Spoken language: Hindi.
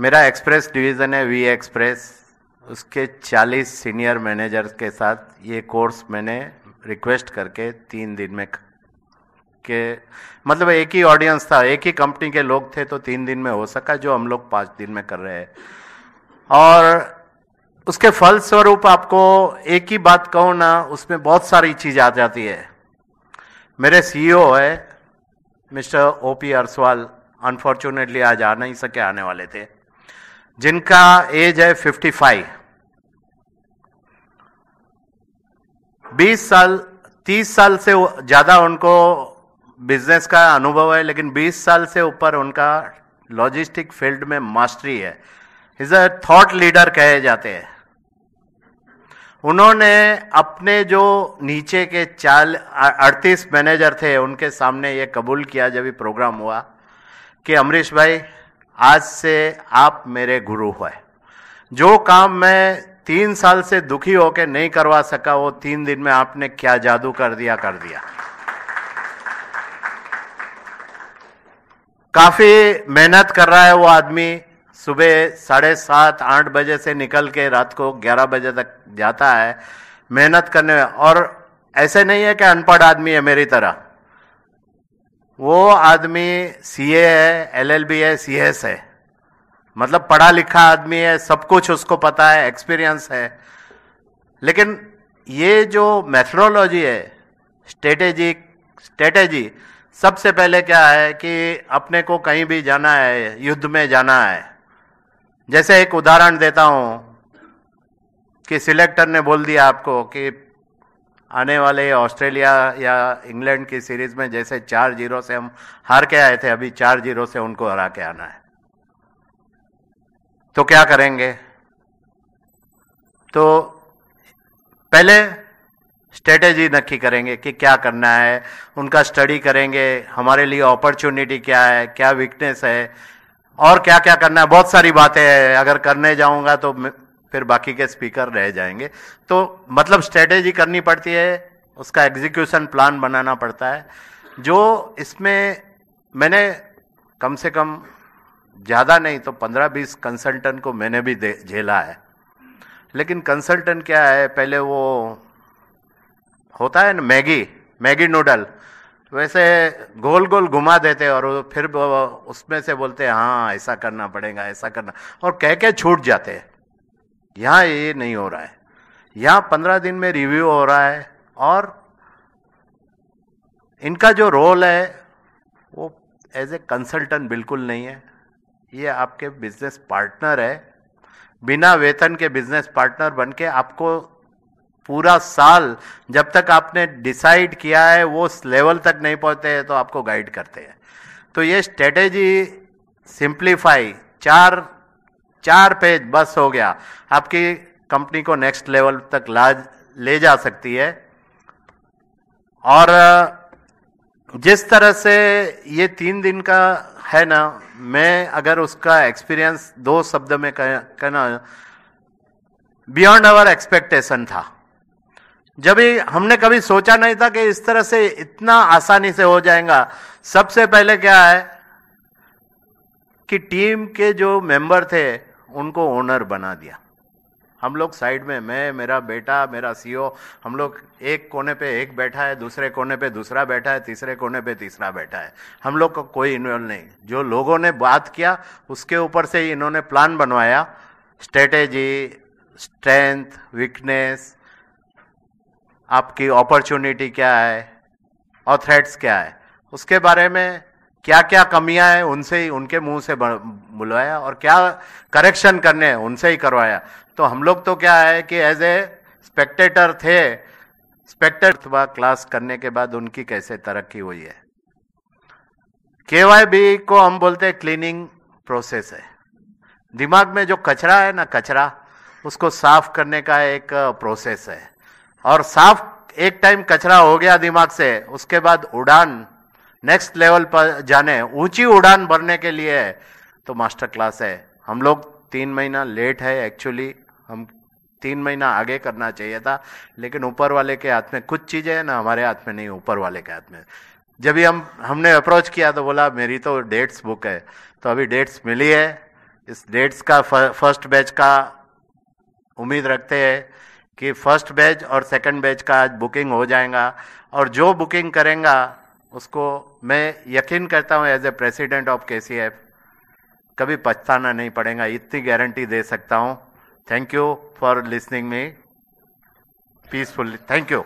मेरा एक्सप्रेस डिवीज़न है वी एक्सप्रेस उसके 40 सीनियर मैनेजर्स के साथ ये कोर्स मैंने रिक्वेस्ट करके तीन दिन में के मतलब एक ही ऑडियंस था एक ही कंपनी के लोग थे तो तीन दिन में हो सका जो हम लोग पाँच दिन में कर रहे हैं और उसके फलस्वरूप आपको एक ही बात कहूँ ना उसमें बहुत सारी चीज़ आ जाती है मेरे सीईओ e है mister O P Arsawal unfortunately आज आ नहीं सके आने वाले थे जिनका एज है 55 20 साल 30 साल से ज़्यादा उनको बिजनेस का अनुभव है लेकिन 20 साल से ऊपर उनका लॉजिस्टिक फील्ड में मास्टरी है इज अ थॉट लीडर कहे जाते हैं उन्होंने अपने जो नीचे के चाल अड़तीस मैनेजर थे उनके सामने ये कबूल किया जब ये प्रोग्राम हुआ कि अमरीश भाई आज से आप मेरे गुरु हुए जो काम मैं तीन साल से दुखी होकर नहीं करवा सका वो तीन दिन में आपने क्या जादू कर दिया कर दिया काफी मेहनत कर रहा है वो आदमी सुबह साढ़े सात आठ बजे से निकल के रात को ग्यारह बजे तक जाता है मेहनत करने में और ऐसे नहीं है कि अनपढ़ आदमी है मेरी तरह वो आदमी सी ए है एल एल बी है सी एस है मतलब पढ़ा लिखा आदमी है सब कुछ उसको पता है एक्सपीरियंस है लेकिन ये जो मैथडोलॉजी है स्ट्रेटेजी स्ट्रेटेजी सबसे पहले क्या है कि अपने को कहीं भी जाना है युद्ध में जाना है जैसे एक उदाहरण देता हूँ कि सिलेक्टर ने बोल दिया आपको कि आने वाले ऑस्ट्रेलिया या इंग्लैंड की सीरीज में जैसे चार जीरो से हम हार के आए थे अभी चार जीरो से उनको हरा के आना है तो क्या करेंगे तो पहले स्ट्रेटेजी नक्की करेंगे कि क्या करना है उनका स्टडी करेंगे हमारे लिए अपॉर्चुनिटी क्या है क्या वीकनेस है और क्या क्या करना है बहुत सारी बातें हैं अगर करने जाऊंगा तो फिर बाकी के स्पीकर रह जाएंगे तो मतलब स्ट्रेटेजी करनी पड़ती है उसका एग्जीक्यूशन प्लान बनाना पड़ता है जो इसमें मैंने कम से कम ज़्यादा नहीं तो पंद्रह बीस कंसल्टेंट को मैंने भी झेला है लेकिन कंसल्टेंट क्या है पहले वो होता है ना मैगी मैगी नूडल वैसे गोल गोल घुमा देते और फिर उसमें से बोलते हाँ ऐसा करना पड़ेगा ऐसा करना और कह के छूट जाते हैं यहाँ ये नहीं हो रहा है यहाँ पंद्रह दिन में रिव्यू हो रहा है और इनका जो रोल है वो एज ए कंसल्टेंट बिल्कुल नहीं है ये आपके बिजनेस पार्टनर है बिना वेतन के बिजनेस पार्टनर बन के आपको पूरा साल जब तक आपने डिसाइड किया है वो लेवल तक नहीं पहुंचते हैं तो आपको गाइड करते हैं तो ये स्ट्रेटेजी सिंप्लीफाई चार चार पेज बस हो गया आपकी कंपनी को नेक्स्ट लेवल तक ला ले जा सकती है और जिस तरह से ये तीन दिन का है ना मैं अगर उसका एक्सपीरियंस दो शब्द में कहना बियॉन्ड आवर एक्सपेक्टेशन था जब ही हमने कभी सोचा नहीं था कि इस तरह से इतना आसानी से हो जाएगा सबसे पहले क्या है कि टीम के जो मेंबर थे उनको ओनर बना दिया हम लोग साइड में मैं मेरा बेटा मेरा सीईओ हम लोग एक कोने पे एक बैठा है दूसरे कोने पे दूसरा बैठा है तीसरे कोने पे तीसरा बैठा है हम लोग को कोई इन्वॉल्व नहीं जो लोगों ने बात किया उसके ऊपर से ही इन्होंने प्लान बनवाया स्ट्रेटेजी स्ट्रेंथ वीकनेस आपकी अपॉर्चुनिटी क्या है और थ्रेट्स क्या है उसके बारे में क्या क्या कमियां हैं उनसे ही उनके मुंह से बुलवाया और क्या करेक्शन करने हैं उनसे ही करवाया तो हम लोग तो क्या है कि एज ए स्पेक्टेटर थे स्पेक्टेटर क्लास करने के बाद उनकी कैसे तरक्की हुई है के को हम बोलते हैं क्लीनिंग प्रोसेस है दिमाग में जो कचरा है ना कचरा उसको साफ करने का एक प्रोसेस है और साफ एक टाइम कचरा हो गया दिमाग से उसके बाद उड़ान नेक्स्ट लेवल पर जाने ऊंची उड़ान भरने के लिए है तो मास्टर क्लास है हम लोग तीन महीना लेट है एक्चुअली हम तीन महीना आगे करना चाहिए था लेकिन ऊपर वाले के हाथ में कुछ चीज़ें हैं ना हमारे हाथ में नहीं ऊपर वाले के हाथ में जब भी हम हमने अप्रोच किया तो बोला मेरी तो डेट्स बुक है तो अभी डेट्स मिली है इस डेट्स का फर्स्ट बैच का उम्मीद रखते हैं कि फर्स्ट बैच और सेकंड बैच का आज बुकिंग हो जाएगा और जो बुकिंग करेगा उसको मैं यकीन करता हूँ एज ए प्रेसिडेंट ऑफ के सी एफ कभी पछताना नहीं पड़ेगा इतनी गारंटी दे सकता हूँ thank you for listening me peaceful thank you